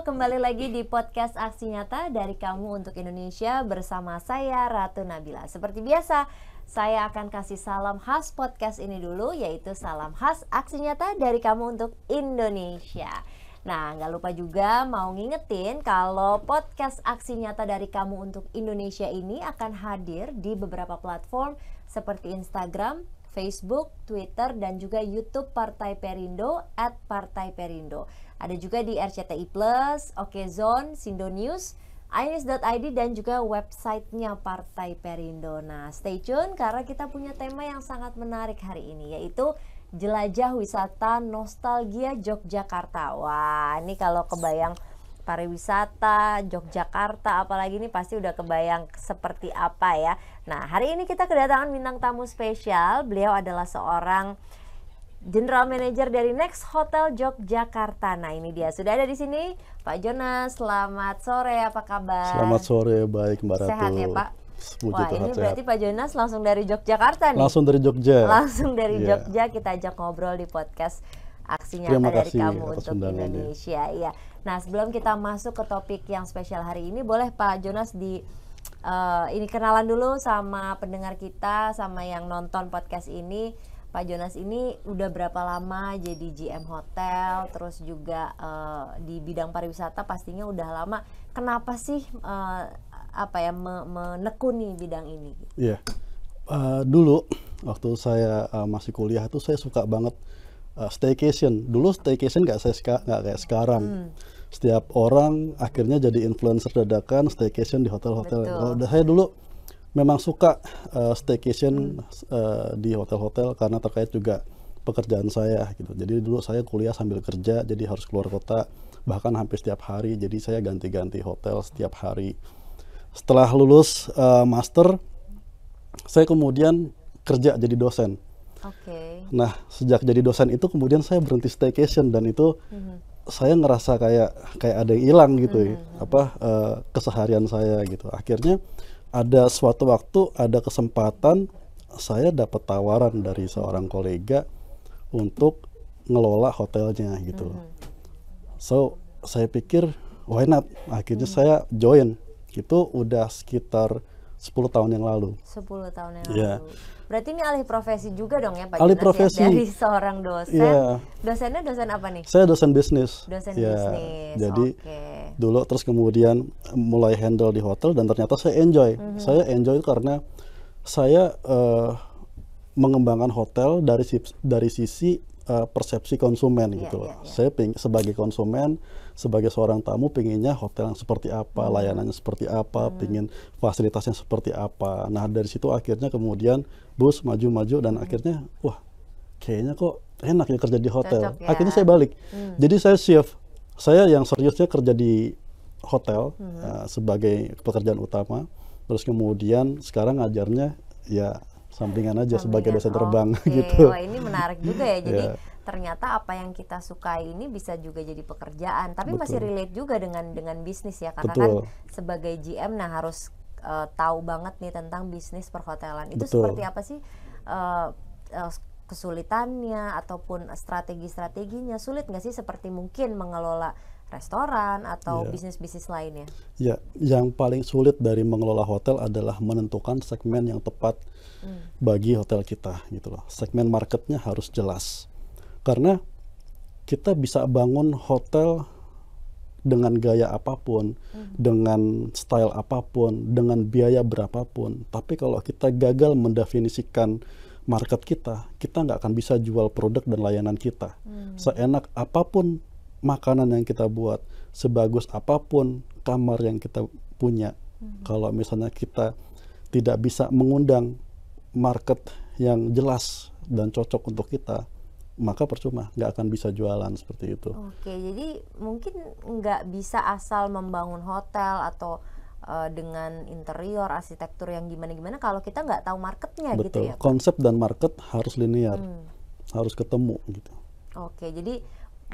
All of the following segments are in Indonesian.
kembali lagi di podcast Aksi Nyata dari kamu untuk Indonesia bersama saya Ratu Nabila. Seperti biasa, saya akan kasih salam khas podcast ini dulu yaitu salam khas Aksi Nyata dari kamu untuk Indonesia. Nah, nggak lupa juga mau ngingetin kalau podcast Aksi Nyata dari kamu untuk Indonesia ini akan hadir di beberapa platform seperti Instagram, Facebook, Twitter, dan juga YouTube Partai Perindo at Partai Perindo. Ada juga di RCTI Plus, Okezone, Sindo News, inis.id dan juga websitenya Partai Perindo. Nah, stay tune karena kita punya tema yang sangat menarik hari ini yaitu jelajah wisata nostalgia Yogyakarta. Wah, ini kalau kebayang pariwisata Yogyakarta apalagi ini pasti udah kebayang seperti apa ya. Nah, hari ini kita kedatangan bintang tamu spesial. Beliau adalah seorang General Manager dari Next Hotel Yogyakarta. Nah ini dia sudah ada di sini Pak Jonas. Selamat sore, apa kabar? Selamat sore, baik Mbak Ratu. Sehat ya Pak. Puji Wah Tuhan, ini sehat. berarti Pak Jonas langsung dari Yogyakarta nih. Langsung dari Jogja. Langsung dari yeah. Jogja kita ajak ngobrol di podcast aksinya dari kamu untuk Indonesia. Iya. Nah sebelum kita masuk ke topik yang spesial hari ini, boleh Pak Jonas di uh, ini kenalan dulu sama pendengar kita, sama yang nonton podcast ini Pak Jonas ini udah berapa lama jadi GM hotel, terus juga uh, di bidang pariwisata pastinya udah lama. Kenapa sih uh, apa ya me menekuni bidang ini? Iya, uh, dulu waktu saya uh, masih kuliah tuh saya suka banget uh, staycation. Dulu staycation nggak saya nggak kayak sekarang. Hmm. Setiap orang akhirnya jadi influencer dadakan staycation di hotel-hotel. Kalau saya dulu memang suka uh, staycation hmm. uh, di hotel-hotel karena terkait juga pekerjaan saya gitu. Jadi dulu saya kuliah sambil kerja, jadi harus keluar kota bahkan hampir setiap hari. Jadi saya ganti-ganti hotel setiap hari. Setelah lulus uh, master, saya kemudian kerja jadi dosen. Okay. Nah sejak jadi dosen itu kemudian saya berhenti staycation dan itu mm-hmm. saya ngerasa kayak kayak ada yang hilang gitu, mm-hmm. apa uh, keseharian saya gitu. Akhirnya ada suatu waktu ada kesempatan saya dapat tawaran dari seorang kolega untuk ngelola hotelnya gitu loh. Mm-hmm. So saya pikir why not? Akhirnya -hmm. saya join. Itu udah sekitar 10 tahun yang lalu. 10 tahun yang yeah. lalu. Berarti ini alih profesi juga dong ya Pak Alih Jonas, ya? profesi. Ya? Dari seorang dosen. Yeah. Dosennya dosen apa nih? Saya dosen bisnis. Dosen yeah. bisnis. Jadi okay. dulu terus kemudian mulai handle di hotel dan ternyata saya enjoy. Mm -hmm. Saya enjoy karena saya uh, mengembangkan hotel dari dari sisi uh, persepsi konsumen yeah, gitu loh. Yeah, yeah. Saya sebagai konsumen sebagai seorang tamu pengennya hotel yang seperti apa, hmm. layanannya seperti apa, hmm. pengen fasilitasnya seperti apa. Nah dari situ akhirnya kemudian bus maju-maju dan hmm. akhirnya wah kayaknya kok enak ya kerja di hotel. Cocok, ya. Akhirnya saya balik. Hmm. Jadi saya shift. Saya yang seriusnya kerja di hotel hmm. uh, sebagai pekerjaan utama. Terus kemudian sekarang ngajarnya ya sampingan aja sampingan. sebagai dosen oh, terbang gitu. Wah ini menarik juga ya. Jadi yeah ternyata apa yang kita sukai ini bisa juga jadi pekerjaan tapi Betul. masih relate juga dengan dengan bisnis ya karena kan Betul. kan sebagai GM nah harus uh, tahu banget nih tentang bisnis perhotelan itu Betul. seperti apa sih uh, kesulitannya ataupun strategi-strateginya sulit nggak sih seperti mungkin mengelola restoran atau yeah. bisnis-bisnis lainnya? Ya, yeah. yang paling sulit dari mengelola hotel adalah menentukan segmen yang tepat hmm. bagi hotel kita gitu loh. Segmen marketnya harus jelas. Karena kita bisa bangun hotel dengan gaya apapun, hmm. dengan style apapun, dengan biaya berapapun. Tapi kalau kita gagal mendefinisikan market kita, kita nggak akan bisa jual produk dan layanan kita. Hmm. Seenak apapun makanan yang kita buat, sebagus apapun kamar yang kita punya, hmm. kalau misalnya kita tidak bisa mengundang market yang jelas dan cocok untuk kita, maka percuma nggak akan bisa jualan seperti itu. Oke, jadi mungkin nggak bisa asal membangun hotel atau uh, dengan interior arsitektur yang gimana-gimana kalau kita nggak tahu marketnya gitu Betul. gitu ya. Betul. Konsep dan market harus linear, hmm. harus ketemu gitu. Oke, jadi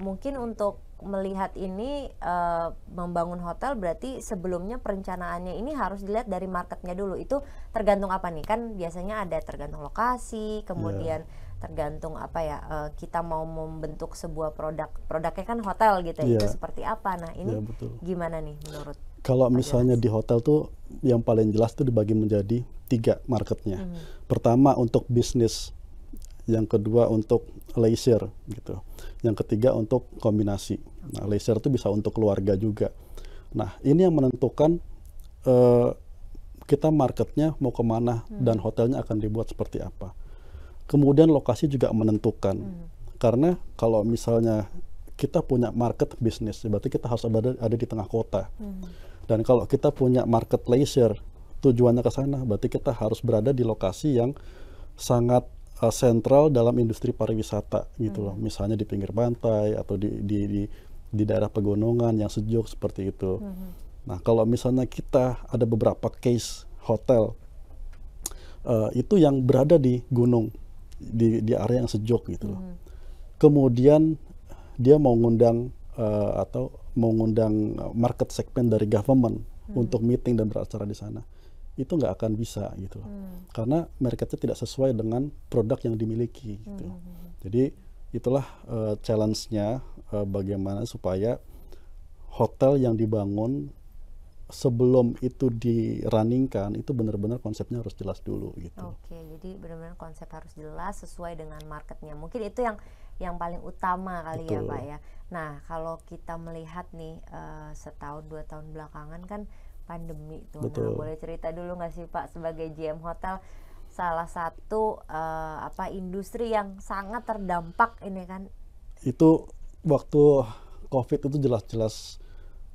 mungkin untuk melihat ini uh, membangun hotel berarti sebelumnya perencanaannya ini harus dilihat dari marketnya dulu. Itu tergantung apa nih? Kan biasanya ada tergantung lokasi, iya. kemudian. Yeah tergantung apa ya uh, kita mau membentuk sebuah produk produknya kan hotel gitu yeah. itu iya. seperti apa nah ini yeah, betul. gimana nih menurut kalau misalnya di hotel tuh yang paling jelas tuh dibagi menjadi tiga marketnya hmm. pertama untuk bisnis yang kedua untuk leisure gitu yang ketiga untuk kombinasi nah leisure tuh bisa untuk keluarga juga nah ini yang menentukan uh, kita marketnya mau kemana hmm. dan hotelnya akan dibuat seperti apa. Kemudian lokasi juga menentukan. Hmm. Karena kalau misalnya kita punya market bisnis, berarti kita harus ada, ada di tengah kota. Hmm. Dan kalau kita punya market leisure, tujuannya ke sana, berarti kita harus berada di lokasi yang sangat uh, sentral dalam industri pariwisata gitu hmm. loh. Misalnya di pinggir pantai atau di di di, di daerah pegunungan yang sejuk seperti itu. Hmm. Nah, kalau misalnya kita ada beberapa case hotel uh, itu yang berada di gunung di di area yang sejuk gitu loh. Hmm. Kemudian dia mau ngundang uh, atau mau ngundang market segmen dari government hmm. untuk meeting dan beracara di sana. Itu nggak akan bisa gitu loh. Hmm. Karena marketnya tidak sesuai dengan produk yang dimiliki gitu. Hmm. Jadi itulah uh, challenge-nya uh, bagaimana supaya hotel yang dibangun sebelum itu dirunningkan itu benar-benar konsepnya harus jelas dulu gitu. Oke, jadi benar-benar konsep harus jelas sesuai dengan marketnya. Mungkin itu yang yang paling utama kali ya, Betul. ya pak ya. Nah kalau kita melihat nih uh, setahun dua tahun belakangan kan pandemi tuh. Nah boleh cerita dulu nggak sih pak sebagai GM hotel salah satu uh, apa industri yang sangat terdampak ini kan? Itu waktu COVID itu jelas-jelas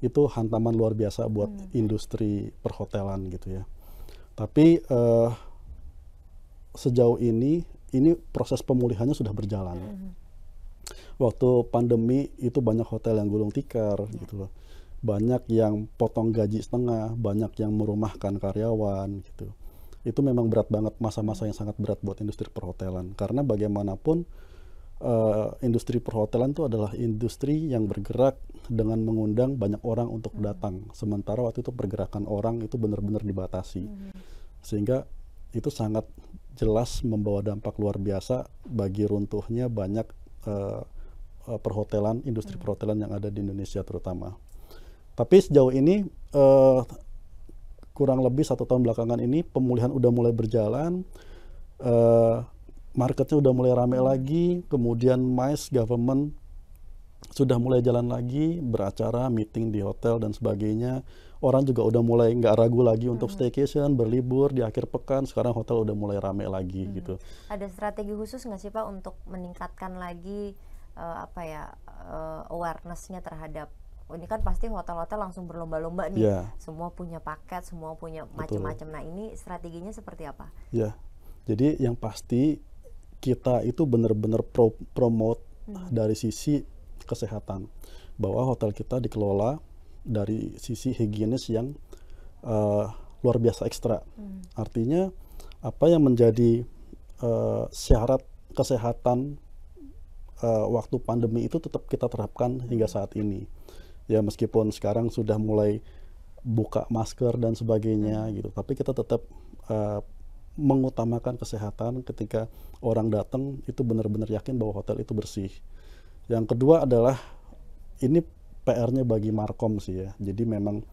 itu hantaman luar biasa buat hmm. industri perhotelan gitu ya. Tapi uh, sejauh ini ini proses pemulihannya sudah berjalan. Hmm, hmm. Waktu pandemi itu banyak hotel yang gulung tikar hmm. gitu loh. Banyak yang potong gaji setengah, banyak yang merumahkan karyawan gitu. Itu memang berat banget masa-masa yang sangat berat buat industri perhotelan karena bagaimanapun Eh, industri perhotelan itu adalah industri yang bergerak dengan mengundang banyak orang untuk hmm. datang. Sementara waktu itu pergerakan orang itu benar-benar dibatasi. Hmm. Sehingga itu sangat jelas membawa dampak luar biasa bagi runtuhnya banyak uh, perhotelan, industri hmm. perhotelan yang ada di Indonesia terutama. Tapi sejauh ini uh, kurang lebih satu tahun belakangan ini pemulihan udah mulai berjalan. Uh, marketnya udah mulai rame hmm. lagi, kemudian MICE government sudah mulai jalan lagi, beracara, meeting di hotel dan sebagainya. Orang juga udah mulai nggak ragu lagi hmm. untuk staycation, berlibur di akhir pekan. Sekarang hotel udah mulai rame lagi hmm. gitu. Ada strategi khusus nggak sih Pak untuk meningkatkan lagi uh, apa ya uh, awarenessnya terhadap oh, ini kan pasti hotel-hotel langsung berlomba-lomba nih. Yeah. Semua punya paket, semua punya macam-macam. Nah ini strateginya seperti apa? Ya, yeah. jadi yang pasti kita itu benar-benar pro promote hmm. dari sisi kesehatan bahwa hotel kita dikelola dari sisi higienis yang uh, luar biasa ekstra. Hmm. Artinya apa yang menjadi uh, syarat kesehatan uh, waktu pandemi itu tetap kita terapkan hingga hmm. saat ini. Ya meskipun sekarang sudah mulai buka masker dan sebagainya hmm. gitu, tapi kita tetap uh, mengutamakan kesehatan ketika orang datang itu benar-benar yakin bahwa hotel itu bersih. Yang kedua adalah ini PR-nya bagi Markom sih ya. Jadi memang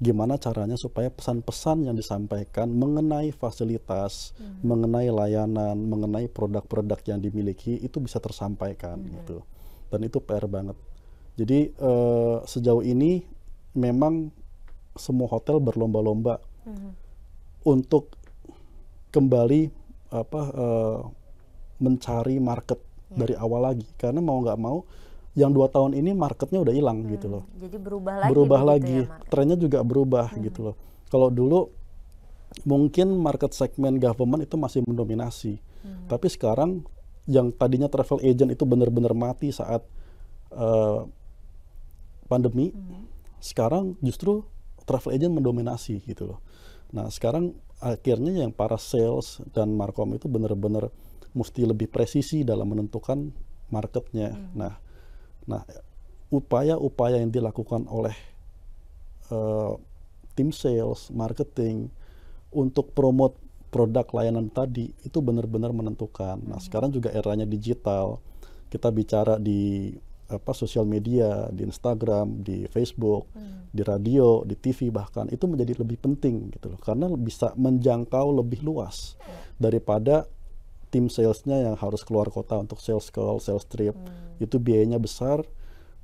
gimana caranya supaya pesan-pesan yang disampaikan mengenai fasilitas, hmm. mengenai layanan, mengenai produk-produk yang dimiliki itu bisa tersampaikan hmm. gitu. Dan itu PR banget. Jadi eh, sejauh ini memang semua hotel berlomba-lomba hmm. untuk kembali apa uh, mencari market hmm. dari awal lagi karena mau nggak mau yang dua tahun ini marketnya udah hilang gitu hmm. gitu loh. Jadi berubah lagi. Berubah ya, lagi, ya, trennya juga berubah hmm. gitu loh. Kalau dulu mungkin market segmen government itu masih mendominasi, hmm. tapi sekarang yang tadinya travel agent itu benar-benar mati saat uh, pandemi, hmm. sekarang justru travel agent mendominasi gitu loh. Nah sekarang akhirnya yang para sales dan markom itu benar-benar mesti lebih presisi dalam menentukan marketnya. Hmm. Nah, nah upaya-upaya yang dilakukan oleh uh, tim sales, marketing untuk promote produk layanan tadi itu benar-benar menentukan. Nah, hmm. Nah, sekarang juga eranya digital. Kita bicara di apa sosial media di Instagram, di Facebook, hmm. di radio, di TV bahkan itu menjadi lebih penting gitu loh karena bisa menjangkau lebih luas ya. daripada tim salesnya yang harus keluar kota untuk sales call, sales trip hmm. itu biayanya besar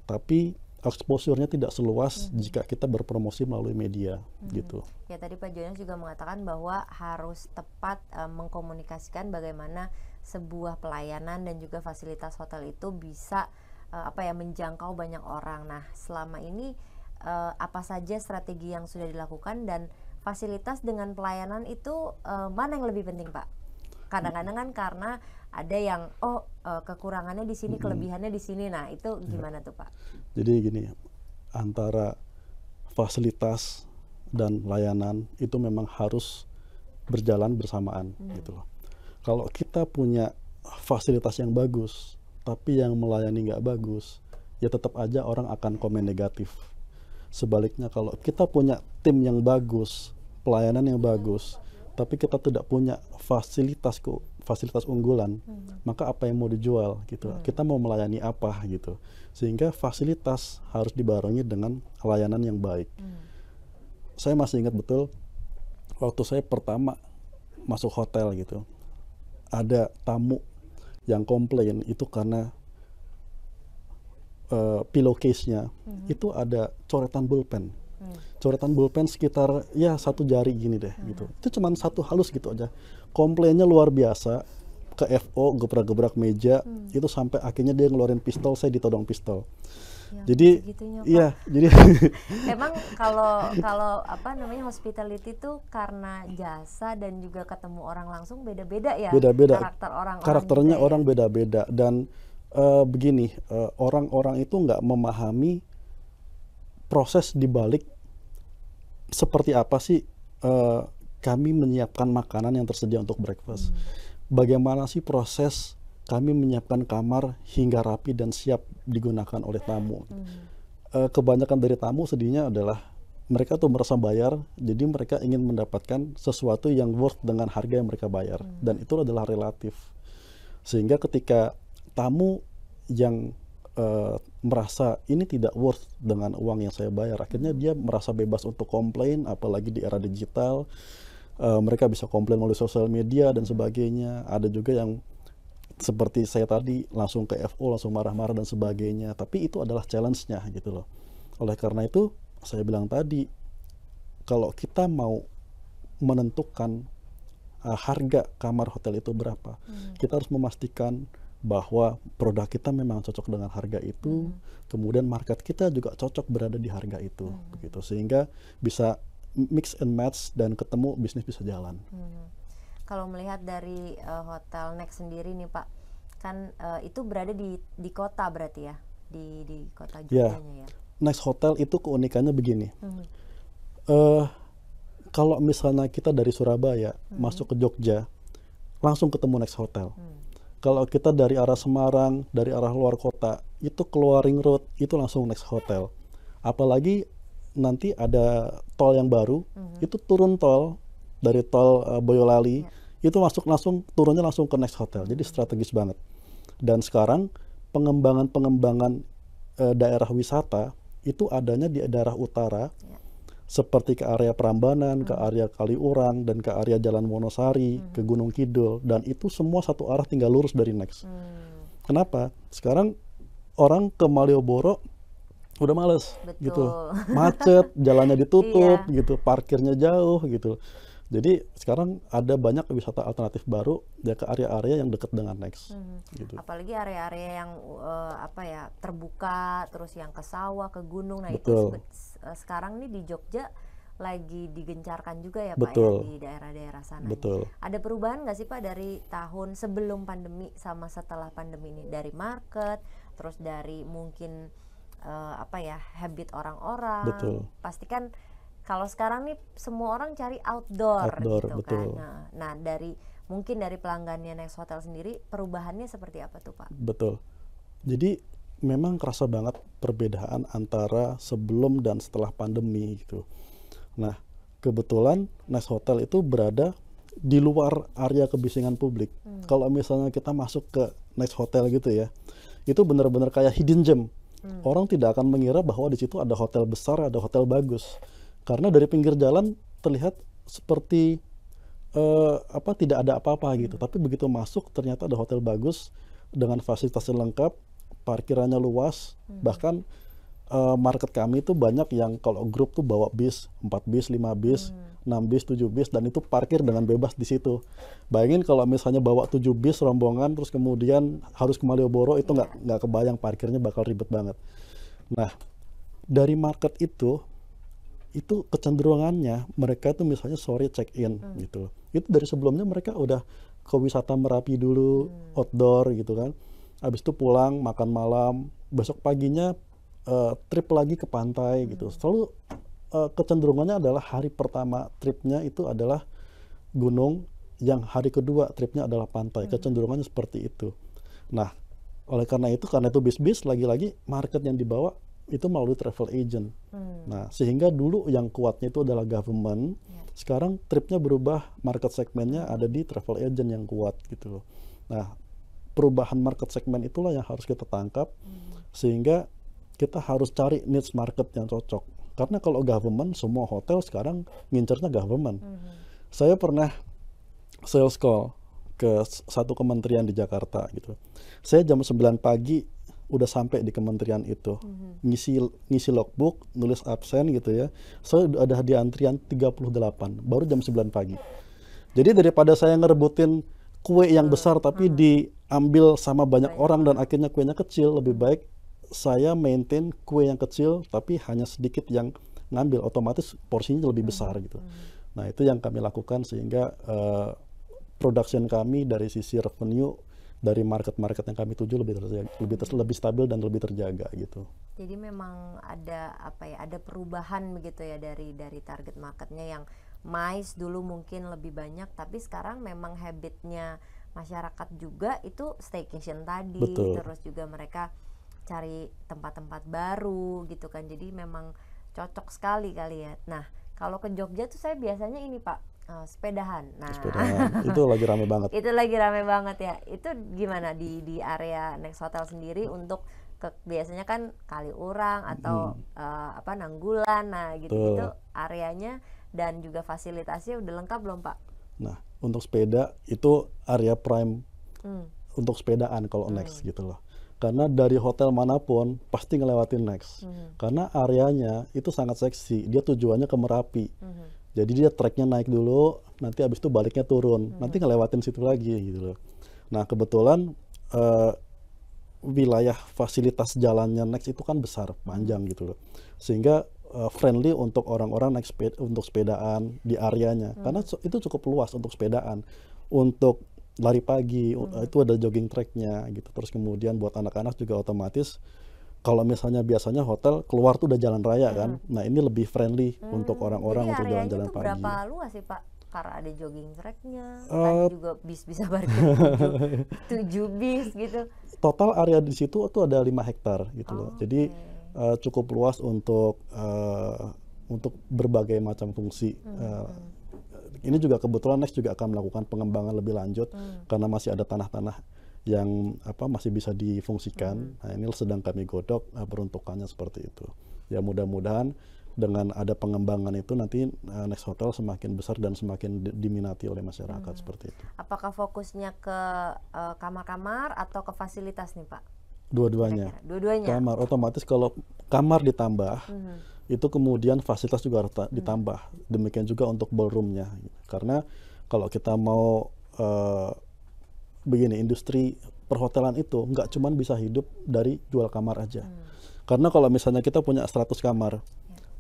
tapi exposure tidak seluas -hmm. jika kita berpromosi melalui media -hmm. gitu. Ya tadi Pak Jonas juga mengatakan bahwa harus tepat e, mengkomunikasikan bagaimana sebuah pelayanan dan juga fasilitas hotel itu bisa uh, apa ya menjangkau banyak orang. Nah, selama ini uh, apa saja strategi yang sudah dilakukan dan fasilitas dengan pelayanan itu uh, mana yang lebih penting, Pak? Kadang-kadang kan karena ada yang oh uh, kekurangannya di sini, kelebihannya di sini. Nah, itu iya. gimana tuh, Pak? Jadi gini, antara fasilitas dan layanan itu memang harus berjalan bersamaan hmm. gitu loh. Kalau kita punya fasilitas yang bagus, tapi yang melayani nggak bagus, ya tetap aja orang akan komen negatif. Sebaliknya kalau kita punya tim yang bagus, pelayanan yang bagus, tapi kita tidak punya fasilitas fasilitas unggulan, hmm. maka apa yang mau dijual gitu? Hmm. Kita mau melayani apa gitu? Sehingga fasilitas harus dibarengi dengan layanan yang baik. Hmm. Saya masih ingat betul waktu saya pertama masuk hotel gitu, ada tamu yang komplain itu karena uh, pillowcase-nya mm-hmm. itu ada coretan bulpen. Mm. Coretan bulpen sekitar ya satu jari gini deh mm-hmm. gitu. Hmm. Itu cuma satu halus gitu aja. Komplainnya luar biasa ke FO gebrak-gebrak meja mm. itu sampai akhirnya dia ngeluarin pistol saya ditodong pistol. Ya, jadi iya, jadi iya, emang kalau kalau apa namanya hospitality itu karena jasa dan juga ketemu orang langsung beda-beda ya. Beda-beda. Karakter orang, karakternya ya? orang beda-beda ya? dan uh, begini, eh, orang-orang uh, itu nggak memahami proses dibalik seperti apa sih uh, kami menyiapkan makanan yang tersedia untuk breakfast. Hmm. Bagaimana sih proses kami menyiapkan kamar hingga rapi dan siap digunakan oleh tamu. Hmm. Eh, kebanyakan dari tamu sedihnya adalah mereka tuh merasa bayar, jadi mereka ingin mendapatkan sesuatu yang worth dengan harga yang mereka bayar, hmm. dan itu adalah relatif. Sehingga ketika tamu yang uh, merasa ini tidak worth dengan uang yang saya bayar, akhirnya hmm. dia merasa bebas untuk komplain, apalagi di era digital, uh, mereka bisa komplain melalui sosial media dan sebagainya. Ada juga yang seperti saya tadi langsung ke FO langsung marah-marah dan sebagainya tapi itu adalah challenge-nya gitu loh oleh karena itu saya bilang tadi kalau kita mau menentukan uh, harga kamar hotel itu berapa hmm. kita harus memastikan bahwa produk kita memang cocok dengan harga itu hmm. kemudian market kita juga cocok berada di harga itu hmm. begitu sehingga bisa mix and match dan ketemu bisnis bisa jalan hmm kalau melihat dari uh, hotel Next sendiri nih Pak, kan uh, itu berada di di kota berarti ya, di di kota ya. Jogjanya yeah. ya. Next Hotel itu keunikannya begini. Hmm. Uh, kalau misalnya kita dari Surabaya hmm. masuk ke Jogja, langsung ketemu Next Hotel. Hmm. Kalau kita dari arah Semarang, dari arah luar kota, itu keluar ring road, itu langsung Next Hotel. Apalagi nanti ada tol yang baru, hmm. itu turun tol dari tol uh, Boyolali yeah. itu masuk langsung turunnya langsung ke next hotel. Jadi strategis banget. Dan sekarang pengembangan-pengembangan uh, daerah wisata itu adanya di daerah utara yeah. seperti ke area Prambanan, mm. ke hmm. area Kaliurang dan ke area Jalan Wonosari, mm. ke Gunung Kidul dan itu semua satu arah tinggal lurus dari next. Mm. Kenapa? Sekarang orang ke Malioboro udah males gitu. Betul. gitu macet jalannya ditutup iya. gitu parkirnya jauh gitu jadi sekarang ada banyak wisata alternatif baru ya ke area-area yang dekat dengan Next. Hmm. Gitu. Apalagi area-area yang uh, apa ya terbuka, terus yang ke sawah, ke gunung. Nah Betul. itu uh, eh, sekarang nih di Jogja lagi digencarkan juga ya Betul. Pak ya, di daerah-daerah sana. Betul. Ada perubahan nggak sih Pak dari tahun sebelum pandemi sama setelah pandemi ini dari market, terus dari mungkin uh, apa ya habit orang-orang. Betul. Pastikan kalau sekarang nih semua orang cari outdoor, outdoor gitu kan. betul. kan. Nah, nah, dari mungkin dari pelanggannya Next Hotel sendiri perubahannya seperti apa tuh, Pak? Betul. Jadi memang kerasa banget perbedaan antara sebelum dan setelah pandemi gitu. Nah, kebetulan Next Hotel itu berada di luar area kebisingan publik. Hmm. Kalau misalnya kita masuk ke Next Hotel gitu ya, itu benar-benar kayak hidden gem. Hmm. Orang tidak akan mengira bahwa di situ ada hotel besar, ada hotel bagus karena dari pinggir jalan terlihat seperti uh, apa tidak ada apa-apa gitu. Hmm. Tapi begitu masuk ternyata ada hotel bagus dengan fasilitas yang lengkap, parkirannya luas, hmm. bahkan uh, market kami itu banyak yang kalau grup tuh bawa bis, 4 bis, 5 bis, hmm. 6 bis, 7 bis dan itu parkir dengan bebas di situ. Bayangin kalau misalnya bawa 7 bis rombongan terus kemudian harus ke Malioboro itu nggak nggak kebayang parkirnya bakal ribet banget. Nah, dari market itu itu kecenderungannya mereka itu misalnya sore check in hmm. gitu Itu dari sebelumnya mereka udah ke wisata Merapi dulu hmm. outdoor gitu kan. Habis itu pulang makan malam, besok paginya uh, trip lagi ke pantai gitu. hmm. gitu. Selalu uh, kecenderungannya adalah hari pertama tripnya itu adalah gunung, yang hari kedua tripnya adalah pantai. Hmm. Kecenderungannya seperti itu. Nah, oleh karena itu karena itu bis-bis lagi-lagi market yang dibawa itu melalui travel agent. Hmm. Nah, sehingga dulu yang kuatnya itu adalah government. Yeah. Sekarang tripnya berubah, market segmennya ada di travel agent yang kuat gitu Nah, perubahan market segmen itulah yang harus kita tangkap hmm. sehingga kita harus cari niche market yang cocok. Karena kalau government semua hotel sekarang ngincernya government. Hmm. Saya pernah sales call ke satu kementerian di Jakarta gitu. Saya jam 9 pagi udah sampai di kementerian itu. Mm-hmm. Ngisi ngisi logbook, nulis absen gitu ya. Saya so, ada di antrian 38 baru jam 9 pagi. Jadi daripada saya ngerebutin kue yang hmm, besar tapi mm-hmm. diambil sama banyak orang dan akhirnya kuenya kecil, lebih baik saya maintain kue yang kecil tapi hanya sedikit yang ngambil otomatis porsinya lebih hmm, besar gitu. Mm-hmm. Nah, itu yang kami lakukan sehingga uh, production kami dari sisi revenue dari market-market yang kami tuju lebih terjaga, lebih ter, lebih stabil dan lebih terjaga gitu. Jadi memang ada apa ya ada perubahan begitu ya dari dari target marketnya yang mais dulu mungkin lebih banyak tapi sekarang memang habitnya masyarakat juga itu staycation tadi Betul. terus juga mereka cari tempat-tempat baru gitu kan jadi memang cocok sekali kali ya. Nah kalau ke Jogja tuh saya biasanya ini pak Oh, sepedahan. Nah, sepedahan. itu lagi rame banget. itu lagi rame banget ya. Itu gimana di di area Next Hotel sendiri untuk ke, biasanya kan kali urang atau hmm. uh, apa nanggulan nah gitu-gitu areanya dan juga fasilitasnya udah lengkap belum, Pak? Nah, untuk sepeda itu area prime hmm. untuk sepedaan kalau hmm. Next gitu loh. Karena dari hotel manapun pasti ngelewatin Next. Hmm. Karena areanya itu sangat seksi. Dia tujuannya ke Merapi. Hmm jadi dia treknya naik dulu, nanti abis itu baliknya turun, hmm. nanti ngelewatin situ lagi gitu loh. Nah kebetulan uh, wilayah fasilitas jalannya next itu kan besar, hmm. panjang gitu loh, sehingga uh, friendly untuk orang-orang naik sepeda, untuk sepedaan di areanya, hmm. karena itu cukup luas untuk sepedaan, untuk lari pagi hmm. itu ada jogging tracknya gitu, terus kemudian buat anak-anak juga otomatis kalau misalnya biasanya hotel keluar tuh udah jalan raya kan. hmm. kan. Nah, ini lebih friendly hmm. untuk orang-orang iya, untuk jalan-jalan pagi. Berapa luas sih, Pak? Karena ada jogging tracknya, uh, kan juga bis bisa parkir tujuh bis gitu. Total area di situ tuh ada lima hektar gitu oh, loh. Jadi okay. uh, eh, cukup luas untuk uh, untuk berbagai macam fungsi. Hmm. Uh, ini juga kebetulan Next juga akan melakukan pengembangan lebih lanjut hmm. karena masih ada tanah-tanah yang apa masih bisa difungsikan. Hmm. Nah, ini sedang kami godok uh, peruntukannya seperti itu. Ya mudah-mudahan dengan ada pengembangan itu nanti uh, next hotel semakin besar dan semakin diminati oleh masyarakat hmm. seperti itu. Apakah fokusnya ke eh, kamar-kamar uh, atau ke fasilitas nih Pak? Dua-duanya. Dua-duanya. Kamar otomatis kalau kamar ditambah hmm. itu kemudian fasilitas juga harus hmm. ditambah. Demikian juga untuk ballroomnya karena kalau kita mau uh, begini industri perhotelan itu nggak cuman bisa hidup dari jual kamar aja. Hmm. Karena kalau misalnya kita punya 100 kamar, ya.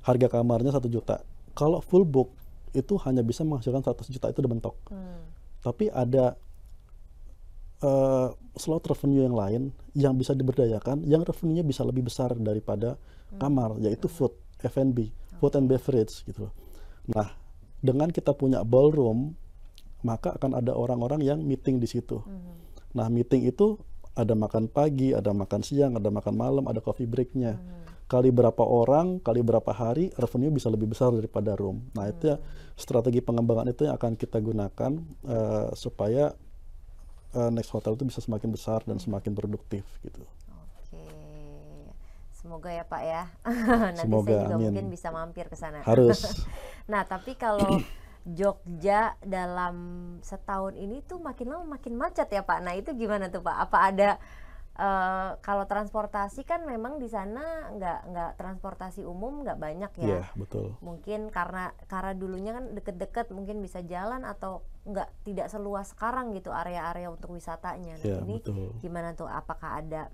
harga kamarnya satu juta. Kalau full book itu hanya bisa menghasilkan 100 juta itu bentok Hmm. Tapi ada uh, slot revenue yang lain yang bisa diberdayakan, yang revenue-nya bisa lebih besar daripada hmm. kamar, yaitu hmm. food, F&B, food and oh. beverage gitu. Nah, dengan kita punya ballroom maka akan ada orang-orang yang meeting di situ. Hmm. Nah, meeting itu ada makan pagi, ada makan siang, ada makan malam, ada coffee breaknya. Hmm. Kali berapa orang, kali berapa hari, revenue bisa lebih besar daripada room. Nah, hmm. itu ya, strategi pengembangan itu yang akan kita gunakan uh, supaya uh, next hotel itu bisa semakin besar dan mm-hmm. semakin produktif gitu. Semoga ya Pak ya. Nanti Semoga, saya juga amin. mungkin bisa mampir ke sana. Harus. nah, tapi kalau Jogja dalam setahun ini tuh makin lama makin macet ya Pak. Nah itu gimana tuh Pak? Apa ada uh, kalau transportasi kan memang di sana nggak nggak transportasi umum nggak banyak ya. Iya yeah, betul. Mungkin karena karena dulunya kan deket-deket mungkin bisa jalan atau nggak tidak seluas sekarang gitu area-area untuk wisatanya. Nah, yeah, ini betul. gimana tuh? Apakah ada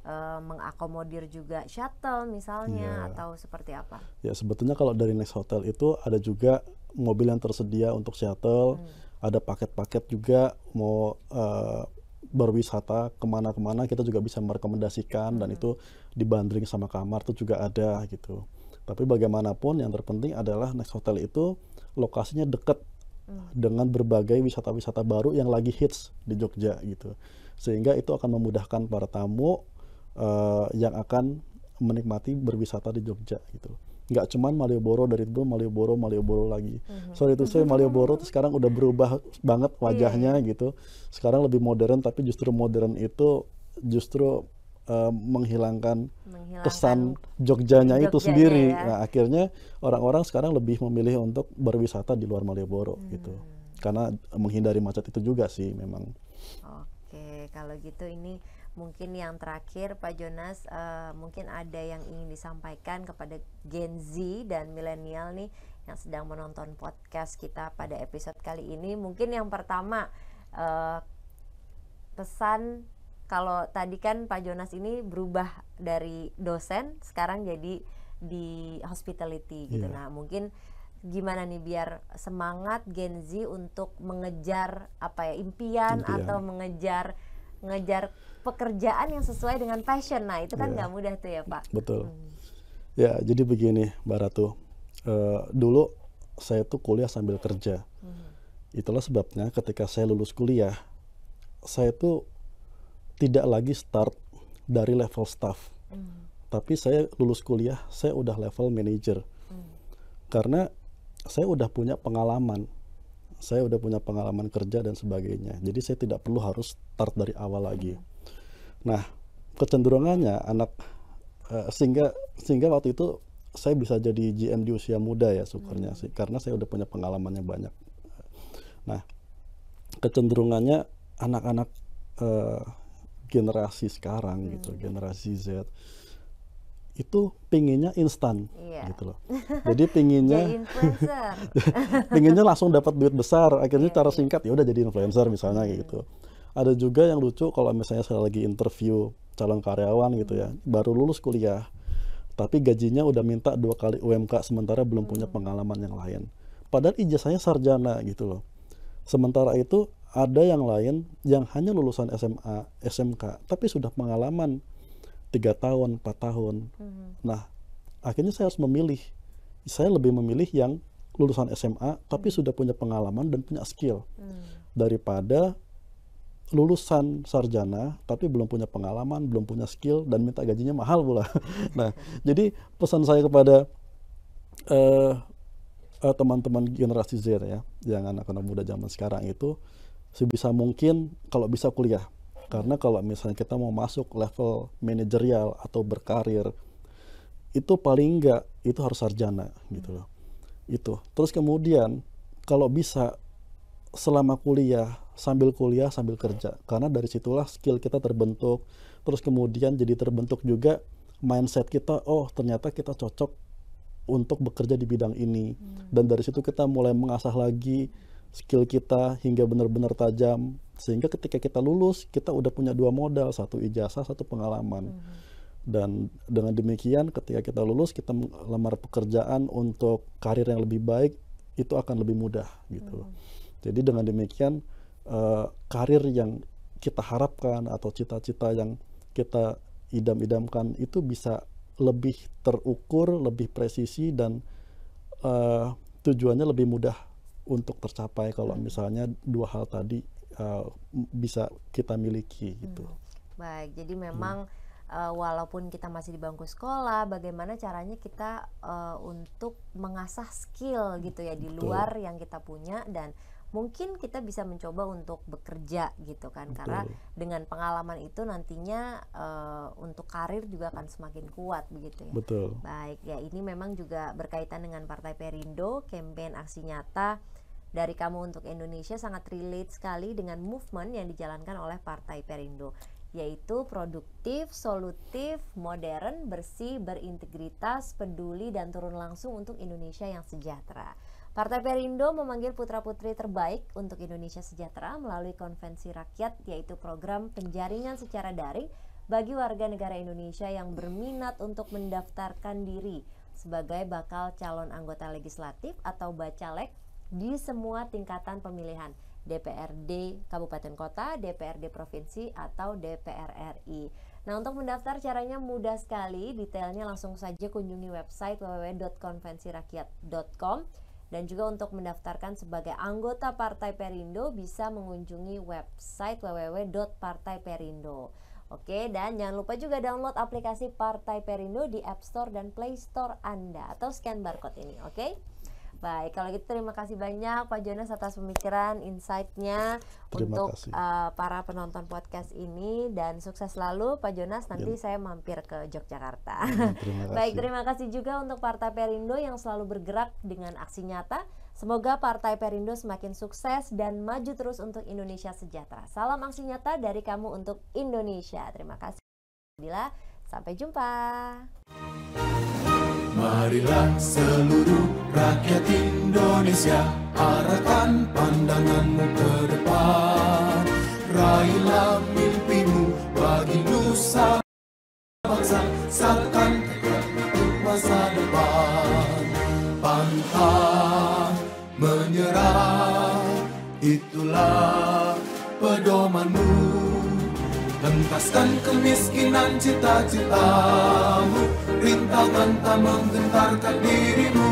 E, mengakomodir juga shuttle misalnya yeah. atau seperti apa? Ya sebetulnya kalau dari Next Hotel itu ada juga mobil yang tersedia untuk shuttle, hmm. ada paket-paket juga mau uh, berwisata kemana-kemana kita juga bisa merekomendasikan hmm. dan itu dibanding sama kamar itu juga ada gitu. Tapi bagaimanapun yang terpenting adalah next hotel itu lokasinya dekat hmm. dengan berbagai wisata-wisata baru yang lagi hits di Jogja gitu. Sehingga itu akan memudahkan para tamu uh, yang akan menikmati berwisata di Jogja gitu nggak cuman Malioboro dari dulu Malioboro Malioboro lagi. Mm-hmm. Sorry itu saya Malioboro tuh sekarang udah berubah banget iya. wajahnya yeah. gitu. Sekarang lebih modern tapi justru modern itu justru uh, menghilangkan, menghilangkan kesan Jogjanya, Jogjanya itu ya. sendiri. Ya. Nah akhirnya orang-orang sekarang lebih memilih untuk berwisata di luar Malioboro hmm. gitu. Karena menghindari macet itu juga sih memang. Oke kalau gitu ini mungkin yang terakhir Pak Jonas uh, mungkin ada yang ingin disampaikan kepada Gen Z dan milenial nih yang sedang menonton podcast kita pada episode kali ini mungkin yang pertama uh, pesan kalau tadi kan Pak Jonas ini berubah dari dosen sekarang jadi di hospitality yeah. gitu iya. nah mungkin gimana nih biar semangat Gen Z untuk mengejar apa ya impian, impian. atau mengejar ngejar pekerjaan yang sesuai dengan passion. Nah, itu kan iya. nggak yeah. mudah tuh ya, Pak. Betul. Hmm. Ya, jadi begini, Mbak Ratu. Uh, dulu saya tuh kuliah sambil kerja. Hmm. Itulah sebabnya ketika saya lulus kuliah, saya tuh tidak lagi start dari level staff. Hmm. Tapi saya lulus kuliah, saya udah level manager. Hmm. Karena saya udah punya pengalaman saya udah punya pengalaman kerja dan sebagainya. Jadi saya tidak perlu harus start dari awal lagi. Hmm. Nah, kecenderungannya anak uh, sehingga sehingga waktu itu saya bisa jadi GM di usia muda ya syukurnya hmm. sih karena saya udah punya pengalamannya banyak. Nah, kecenderungannya anak-anak uh, generasi sekarang gitu, hmm. gitu, generasi Z itu pinginnya instan iya. gitu loh. Jadi pinginnya pinginnya langsung dapat duit besar. Akhirnya iya, cara iya. singkat ya udah jadi influencer misalnya iya. gitu ada juga yang lucu kalau misalnya saya lagi interview calon karyawan gitu ya hmm. baru lulus kuliah tapi gajinya udah minta dua kali UMK sementara belum punya hmm. pengalaman yang lain padahal ijazahnya sarjana gitu loh sementara itu ada yang lain yang hanya lulusan SMA SMK tapi sudah pengalaman tiga tahun empat tahun hmm. nah akhirnya saya harus memilih saya lebih memilih yang lulusan SMA tapi sudah punya pengalaman dan punya skill daripada lulusan sarjana tapi belum punya pengalaman, belum punya skill dan minta gajinya mahal pula. nah, jadi pesan saya kepada uh, uh, teman-teman generasi Z ya, yang anak-anak muda zaman sekarang itu sebisa mungkin kalau bisa kuliah. Karena kalau misalnya kita mau masuk level manajerial atau berkarir itu paling enggak itu harus sarjana gitu loh. Itu. Terus kemudian kalau bisa selama kuliah sambil kuliah sambil kerja karena dari situlah skill kita terbentuk terus kemudian jadi terbentuk juga mindset kita oh ternyata kita cocok untuk bekerja di bidang ini hmm. dan dari situ kita mulai mengasah lagi skill kita hingga benar-benar tajam sehingga ketika kita lulus kita udah punya dua modal satu ijazah satu pengalaman hmm. dan dengan demikian ketika kita lulus kita melamar pekerjaan untuk karir yang lebih baik itu akan lebih mudah gitu hmm. Jadi dengan demikian uh, karir yang kita harapkan atau cita-cita yang kita idam-idamkan itu bisa lebih terukur, lebih presisi dan uh, tujuannya lebih mudah untuk tercapai kalau hmm. misalnya dua hal tadi uh, bisa kita miliki gitu. Hmm. Baik, jadi hmm. memang hmm. uh, walaupun kita masih di bangku sekolah, bagaimana caranya kita uh, untuk mengasah skill gitu ya Betul. di luar yang kita punya dan mungkin kita bisa mencoba untuk bekerja gitu kan Betul. karena dengan pengalaman itu nantinya uh, untuk karir juga akan semakin kuat begitu ya. Betul. Baik, ya ini memang juga berkaitan dengan Partai Perindo, kampanye aksi nyata dari kamu untuk Indonesia sangat relate sekali dengan movement yang dijalankan oleh Partai Perindo yaitu produktif, solutif, modern, bersih, berintegritas, peduli dan turun langsung untuk Indonesia yang sejahtera. Partai Perindo memanggil putra-putri terbaik untuk Indonesia Sejahtera melalui konvensi rakyat yaitu program penjaringan secara daring bagi warga negara Indonesia yang berminat untuk mendaftarkan diri sebagai bakal calon anggota legislatif atau bacalek di semua tingkatan pemilihan DPRD Kabupaten Kota, DPRD Provinsi, atau DPR RI. Nah, untuk mendaftar caranya mudah sekali. Detailnya langsung saja kunjungi website www.konvensirakyat.com dan juga untuk mendaftarkan sebagai anggota Partai Perindo bisa mengunjungi website www.partaiperindo. Oke, dan jangan lupa juga download aplikasi Partai Perindo di App Store dan Play Store Anda atau scan barcode ini, oke? Baik, kalau gitu terima kasih banyak Pak Jonas atas pemikiran, insight-nya untuk Uh, para penonton podcast ini dan sukses selalu Pak Jonas. Nanti ya. saya mampir ke Yogyakarta. Hmm, terima kasih. Baik, terima kasih juga untuk Partai Perindo yang selalu bergerak dengan aksi nyata. Semoga Partai Perindo semakin sukses dan maju terus untuk Indonesia sejahtera. Salam aksi nyata dari kamu untuk Indonesia. Terima kasih. Bila sampai jumpa. Marilah seluruh rakyat Indonesia Arahkan pandanganmu ke depan Raihlah mimpimu bagi nusa bangsa satukan untuk masa depan Pantang menyerah Itulah pedomanmu Hentaskan kemiskinan cita-citamu Rintangan tak menggentarkan dirimu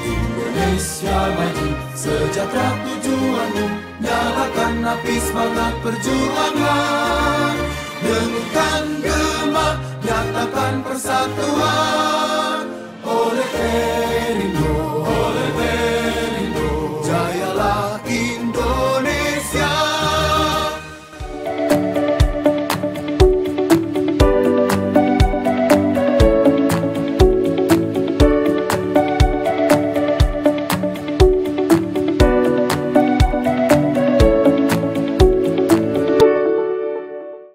Indonesia maju Sejahtera tujuanmu Nyalakan api semangat perjuangan dengungkan gemak Nyatakan persatuan Oleh Perindo Oleh Perindo